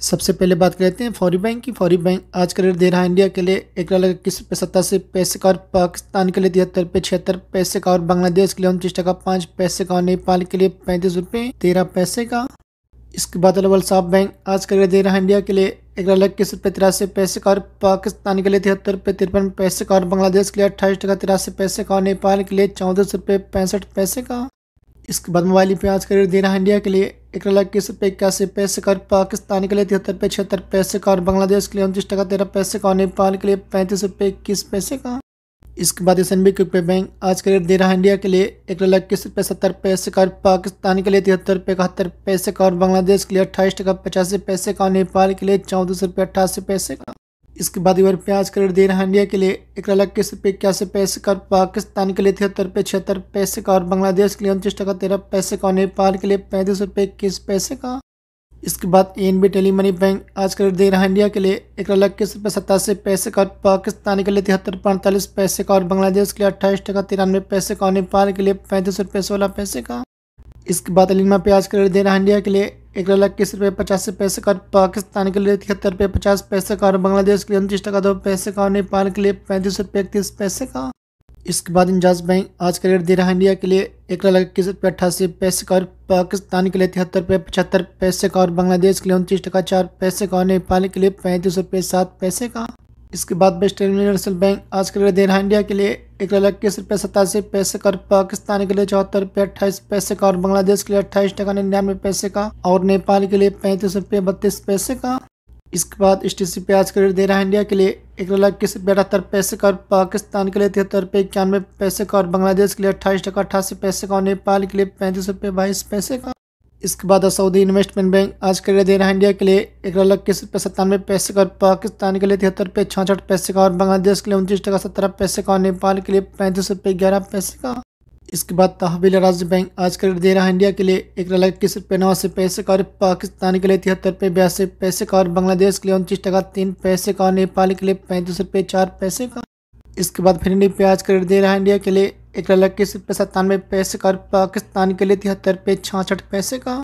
सबसे पहले बात करते हैं फौरी बैंक की फौरी बैंक आज का रेट दे रहा है इंडिया के लिए एक डॉलर इक्कीस रुपये सत्तासी पैसे का और पाकिस्तान के लिए तिहत्तर रुपये छिहत्तर पैसे का और बांग्लादेश के लिए उनतीस टका पाँच पैसे का और नेपाल के लिए पैंतीस रुपये तेरह पैसे का इसके बाद अलवल साफ बैंक आज का रेट दे रहा है इंडिया के लिए एक डॉलर इक्कीस रुपये तिरासी पैसे का और पाकिस्तान के लिए तिहत्तर रुपये तिरपन पैसे का और बांग्लादेश के लिए अट्ठाईस टका तिरासी पैसे का और नेपाल के लिए चौंतीस रुपये पैंसठ पैसे का इसके बाद मोबाइल प्याज का रेट दे रहा है इंडिया के लिए एक लाख इक्कीस रुपये इक्यासी पैसे का पाकिस्तान के लिए तिहत्तर रुपये छिहत्तर पैसे का और बांग्लादेश के लिए उनतीस टका तेरह पैसे का और नेपाल के लिए पैंतीस रुपये इक्कीस पैसे का इसके बाद एस एन बी के बैंक आज का रेट दे रहा है इंडिया के लिए एक लाख इक्कीस रुपये सत्तर पैसे का पाकिस्तान के लिए तिहत्तर रुपये इकहत्तर पैसे का और बांग्लादेश के लिए अट्ठाईस टका पचासी पैसे का और नेपाल के लिए चौंतीस रुपये अट्ठासी पैसे का इसके बाद इवर प्याज का रेट दे रहा है इंडिया के लिए एक लाख किस रुपये इक्यासी पैसे का पाकिस्तान के लिए तिहत्तर रुपये छिहत्तर पैसे का और बांग्लादेश के लिए उनतीस टका तेरह पैसे का नेपाल के लिए पैंतीस रुपये इक्कीस पैसे का इसके बाद A N B tele money bank आज का रेट दे रहा है इंडिया के लिए एक लाख किस रुपये सतासी पैसे का पाकिस्तान के लिए तिहत्तर पैंतालीस पैसे का और बांग्लादेश के लिए अट्ठाईस टका तिरानवे पैसे का नेपाल के लिए पैंतीस रुपये सोलह पैसे का इसके बाद अलीमा प्याज का रेट दे रहा है इंडिया के लिए एक लाख इक्कीस रुपये पचास पैसे का पाकिस्तान के लिए तिहत्तर रुपये पचास पैसे का और बांग्लादेश के लिए उनतीस टका दो पैसे का और नेपाल के लिए पैंतीस रुपये इकतीस पैसे का इसके बाद इंजाज बैंक आज का रेट दे रहा है इंडिया के लिए एक लाख इक्कीस रुपये अट्ठासी पैसे का और पाकिस्तान के लिए तिहत्तर रुपये पचहत्तर पैसे का और बांग्लादेश के लिए उनतीस टका चार पैसे का और नेपाल के लिए पैंतीस रुपये सात पैसे का इसके बाद वेस्ट यूनिवर्सल बैंक आज का रेट दे रहा है इंडिया के लिए एक इक्कीस रुपये सतासी पैसे का पाकिस्तान के लिए चौहत्तर रुपये अट्ठाईस पैसे का और बांग्लादेश के लिए अट्ठाईस टका निन्यानवे पैसे का और नेपाल के लिए पैंतीस रुपये बत्तीस पैसे का इसके बाद स्टीसी प्याज का रेट दे रहा है इंडिया के लिए एक लाख इक्कीस रुपये अठहत्तर पैसे का और पाकिस्तान के लिए तिहत्तर रुपये इक्यानवे पैसे का और बांग्लादेश के लिए अट्ठाईस टका अट्ठासी पैसे का और नेपाल के लिए पैंतीस रुपये बाईस पैसे का इसके बाद सऊदी इन्वेस्टमेंट बैंक आज के लिए दे रहा है इंडिया के लिए एक लाख इक्कीस रुपये सत्तानवे पैसे का और पाकिस्तान के लिए तिहत्तर रुपये छाछठ पैसे का और बांग्लादेश के लिए उनतीस टका सत्रह पैसे का और नेपाल के लिए पैंतीस रुपये ग्यारह पैसे का इसके बाद तहबील राज्य बैंक आज के लिए दे रहा है इंडिया के लिए एक लाख इक्कीस रुपये नवासी पैसे का और पाकिस्तान के लिए तिहत्तर रुपये बयासी पैसे का और बांग्लादेश के लिए उनतीस टका तीन पैसे का और नेपाल के लिए पैंतीस रुपये चार पैसे का इसके बाद फिर इंडिया आज का रेट दे रहा है इंडिया के लिए एक लड़का रुपये सत्तानवे पैसे का और पाकिस्तान के लिए तिहत्तर रुपये छाछठ पैसे का।